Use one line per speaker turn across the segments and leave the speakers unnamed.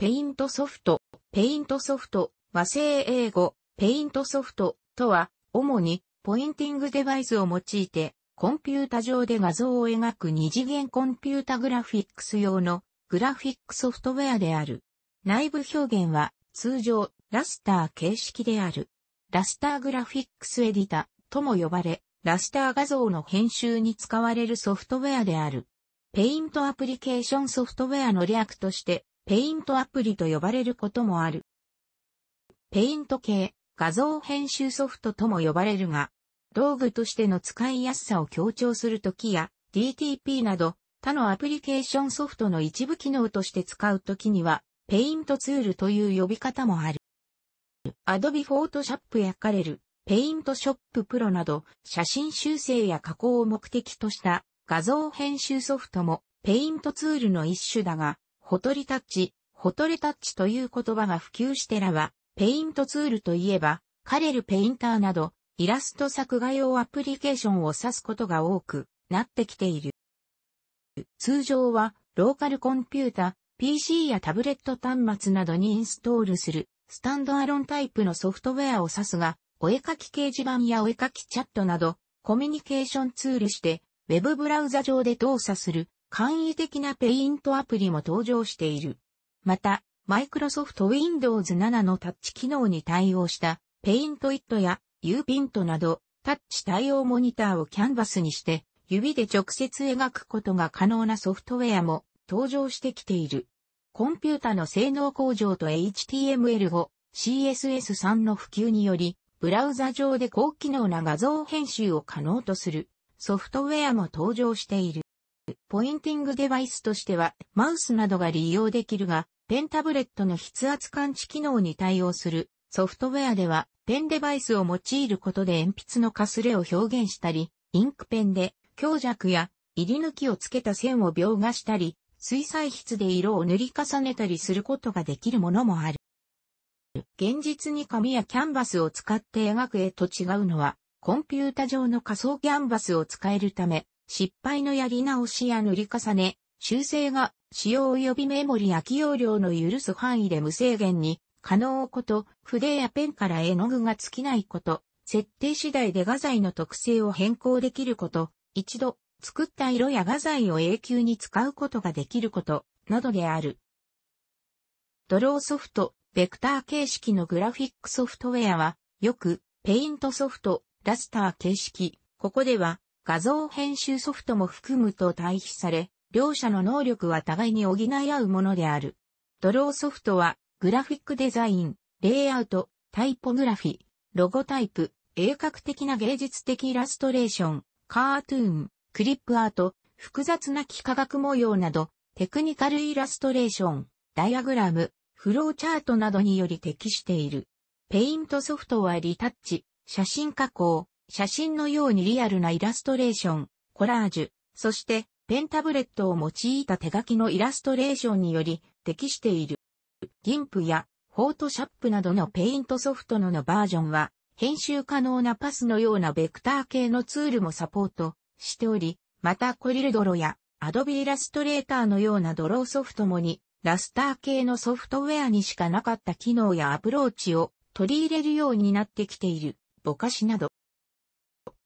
ペイントソフト、ペイントソフト、和製英語、ペイントソフトとは、主にポインティングデバイスを用いて、コンピュータ上で画像を描く二次元コンピュータグラフィックス用のグラフィックソフトウェアである。内部表現は通常ラスター形式である。ラスターグラフィックスエディタとも呼ばれ、ラスター画像の編集に使われるソフトウェアである。ペイントアプリケーションソフトウェアの略としてペイントアプリと呼ばれることもある。ペイント系、画像編集ソフトとも呼ばれるが、道具としての使いやすさを強調するときや、DTP など他のアプリケーションソフトの一部機能として使うときには、ペイントツールという呼び方もある。Adobe Photoshop やカレル、ペイントショッププロなど、写真修正や加工を目的とした画像編集ソフトもペイントツールの一種だが、ほとりタッチ、ほとれタッチという言葉が普及してらは、ペイントツールといえば、カレルペインターなど、イラスト作画用アプリケーションを指すことが多くなってきている。通常は、ローカルコンピュータ、PC やタブレット端末などにインストールする、スタンドアロンタイプのソフトウェアを指すが、お絵かき掲示板やお絵かきチャットなど、コミュニケーションツールして、ウェブブラウザ上で動作する簡易的なペイントアプリも登場している。また、Microsoft Windows 7のタッチ機能に対応したペイントイットや u ピントなどタッチ対応モニターをキャンバスにして指で直接描くことが可能なソフトウェアも登場してきている。コンピュータの性能向上と HTML5、CSS3 の普及により、ブラウザ上で高機能な画像編集を可能とするソフトウェアも登場している。ポインティングデバイスとしては、マウスなどが利用できるが、ペンタブレットの筆圧感知機能に対応するソフトウェアでは、ペンデバイスを用いることで鉛筆のかすれを表現したり、インクペンで強弱や入り抜きをつけた線を描画したり、水彩筆で色を塗り重ねたりすることができるものもある。現実に紙やキャンバスを使って描く絵と違うのは、コンピュータ上の仮想キャンバスを使えるため、失敗のやり直しや塗り重ね、修正が使用及びメモリ空き容量の許す範囲で無制限に可能こと、筆やペンから絵の具が尽きないこと、設定次第で画材の特性を変更できること、一度作った色や画材を永久に使うことができること、などである。ドローソフト、ベクター形式のグラフィックソフトウェアは、よく、ペイントソフト、ラスター形式、ここでは、画像編集ソフトも含むと対比され、両者の能力は互いに補い合うものである。ドローソフトは、グラフィックデザイン、レイアウト、タイポグラフィ、ロゴタイプ、鋭角的な芸術的イラストレーション、カートゥーン、クリップアート、複雑な幾何学模様など、テクニカルイラストレーション、ダイアグラム、フローチャートなどにより適している。ペイントソフトはリタッチ、写真加工、写真のようにリアルなイラストレーション、コラージュ、そしてペンタブレットを用いた手書きのイラストレーションにより適している。ギンプやフォートシャップなどのペイントソフトののバージョンは編集可能なパスのようなベクター系のツールもサポートしており、またコリルドロやアドビイラストレーターのようなドローソフトもにラスター系のソフトウェアにしかなかった機能やアプローチを取り入れるようになってきている、ぼかしなど。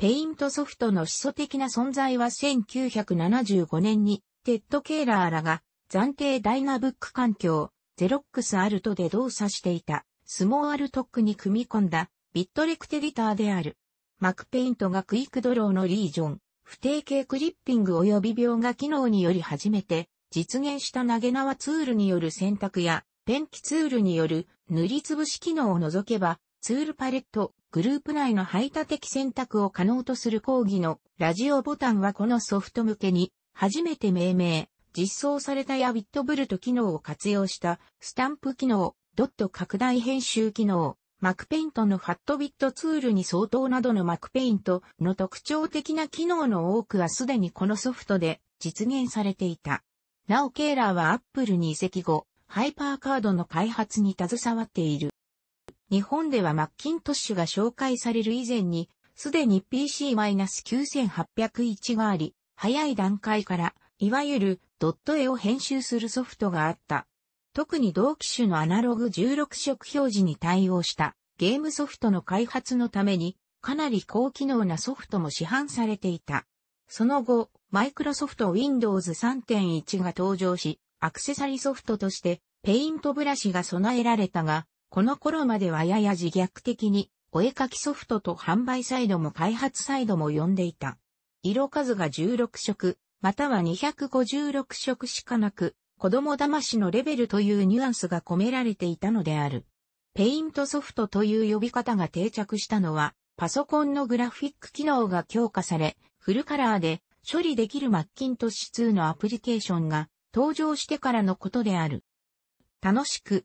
ペイントソフトの始祖的な存在は1975年に、テッド・ケーラーらが、暫定ダイナブック環境、ゼロックスアルトで動作していた、スモーアルトックに組み込んだ、ビットレクテリターである。マクペイントがクイックドローのリージョン、不定形クリッピング及び描画機能により初めて、実現した投げ縄ツールによる選択や、ペンキツールによる塗りつぶし機能を除けば、ツールパレット、グループ内の排他的選択を可能とする講義のラジオボタンはこのソフト向けに初めて命名、実装されたやビットブルト機能を活用したスタンプ機能、ドット拡大編集機能、マクペイントのファットビットツールに相当などのマクペイントの特徴的な機能の多くはすでにこのソフトで実現されていた。なおケーラーはアップルに移籍後、ハイパーカードの開発に携わっている。日本ではマッキントッシュが紹介される以前に、すでに PC-9801 があり、早い段階から、いわゆるドット絵を編集するソフトがあった。特に同機種のアナログ16色表示に対応したゲームソフトの開発のためにかなり高機能なソフトも市販されていた。その後、マイクロソフト Windows 3.1が登場し、アクセサリソフトとしてペイントブラシが備えられたが、この頃まではやや自虐的に、お絵描きソフトと販売サイドも開発サイドも呼んでいた。色数が16色、または256色しかなく、子供騙しのレベルというニュアンスが込められていたのである。ペイントソフトという呼び方が定着したのは、パソコンのグラフィック機能が強化され、フルカラーで処理できるマッキントッシュ2のアプリケーションが登場してからのことである。楽しく、